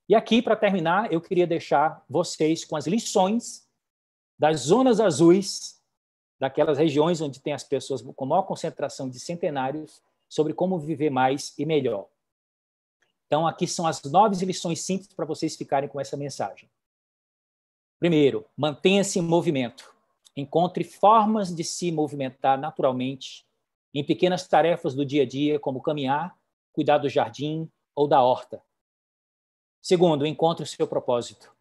E aqui, para terminar, eu queria deixar vocês com as lições das zonas azuis, daquelas regiões onde tem as pessoas com maior concentração de centenários, sobre como viver mais e melhor. Então, aqui são as nove lições simples para vocês ficarem com essa mensagem. Primeiro, mantenha-se em movimento. Encontre formas de se movimentar naturalmente em pequenas tarefas do dia a dia, como caminhar, cuidar do jardim ou da horta. Segundo, encontre o seu propósito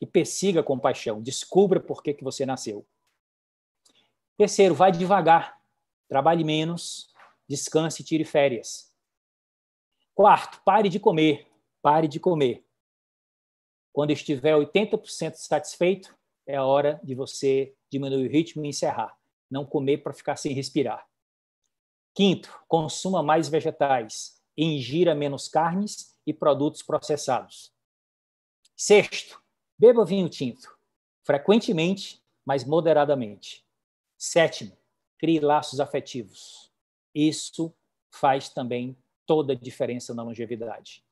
e persiga com paixão. Descubra por que, que você nasceu. Terceiro, vai devagar, trabalhe menos, descanse e tire férias. Quarto, pare de comer, pare de comer. Quando estiver 80% satisfeito, é a hora de você diminuir o ritmo e encerrar. Não comer para ficar sem respirar. Quinto, consuma mais vegetais, ingira menos carnes e produtos processados. Sexto, beba vinho tinto, frequentemente, mas moderadamente. Sétimo, crie laços afetivos. Isso faz também toda a diferença na longevidade.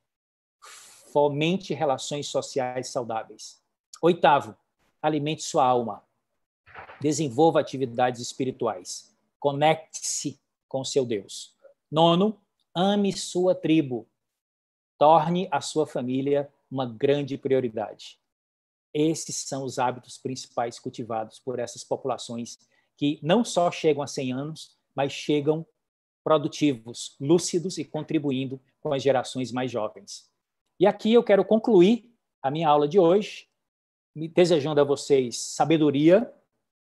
Fomente relações sociais saudáveis. Oitavo, alimente sua alma. Desenvolva atividades espirituais. Conecte-se com seu Deus. Nono, ame sua tribo. Torne a sua família uma grande prioridade. Esses são os hábitos principais cultivados por essas populações que não só chegam a 100 anos, mas chegam produtivos, lúcidos e contribuindo com as gerações mais jovens. E aqui eu quero concluir a minha aula de hoje, desejando a vocês sabedoria,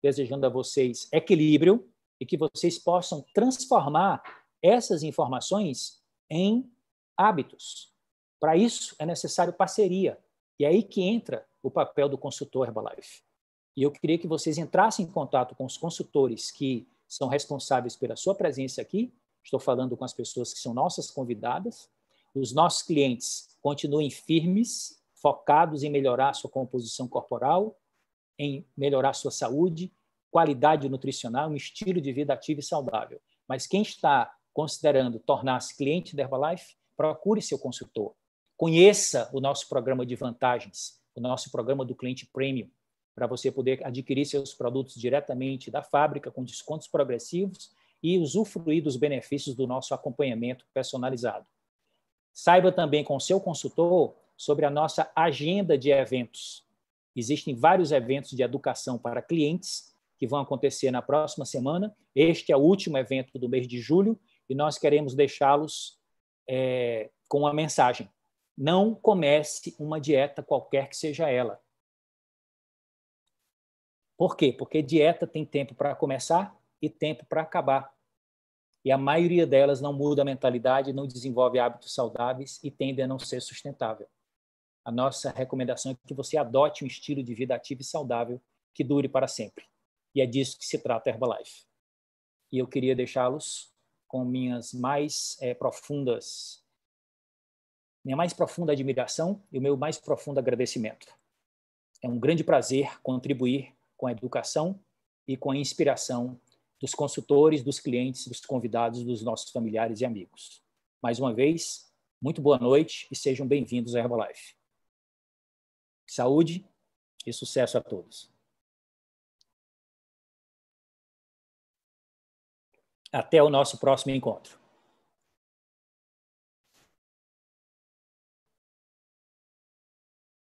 desejando a vocês equilíbrio e que vocês possam transformar essas informações em hábitos. Para isso é necessário parceria. E é aí que entra o papel do consultor Herbalife. E eu queria que vocês entrassem em contato com os consultores que são responsáveis pela sua presença aqui. Estou falando com as pessoas que são nossas convidadas. Os nossos clientes continuem firmes, focados em melhorar a sua composição corporal, em melhorar sua saúde, qualidade nutricional, um estilo de vida ativo e saudável. Mas quem está considerando tornar-se cliente da Herbalife, procure seu consultor. Conheça o nosso programa de vantagens, o nosso programa do cliente premium, para você poder adquirir seus produtos diretamente da fábrica com descontos progressivos e usufruir dos benefícios do nosso acompanhamento personalizado. Saiba também com seu consultor sobre a nossa agenda de eventos. Existem vários eventos de educação para clientes que vão acontecer na próxima semana. Este é o último evento do mês de julho e nós queremos deixá-los é, com uma mensagem. Não comece uma dieta qualquer que seja ela. Por quê? Porque dieta tem tempo para começar e tempo para acabar. E a maioria delas não muda a mentalidade, não desenvolve hábitos saudáveis e tende a não ser sustentável a nossa recomendação é que você adote um estilo de vida ativo e saudável que dure para sempre. E é disso que se trata a Herbalife. E eu queria deixá-los com minhas mais é, profundas, minha mais profunda admiração e o meu mais profundo agradecimento. É um grande prazer contribuir com a educação e com a inspiração dos consultores, dos clientes, dos convidados, dos nossos familiares e amigos. Mais uma vez, muito boa noite e sejam bem-vindos à Herbalife. Saúde e sucesso a todos. Até o nosso próximo encontro.